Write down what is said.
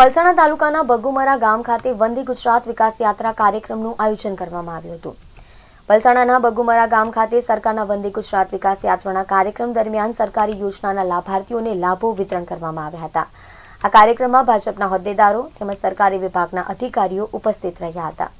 પલસાણા તાલુકાના બગુમરા ગામ ખાતે વંદે ગુજરાત વિકાસ યાત્રા કાર્યક્રમનું આયોજન કરવામાં આવ્યું હતું પલસાણાના બગુમરા ગામ ખાતે સરકારના વંદી ગુજરાત વિકાસ યાત્રાના કાર્યક્રમ દરમિયાન સરકારી યોજનાના લાભાર્થીઓને લાભો વિતરણ કરવામાં આવ્યા હતા આ કાર્યક્રમમાં ભાજપના હોદ્દેદારો તેમજ સરકારી વિભાગના અધિકારીઓ ઉપસ્થિત રહ્યા હતા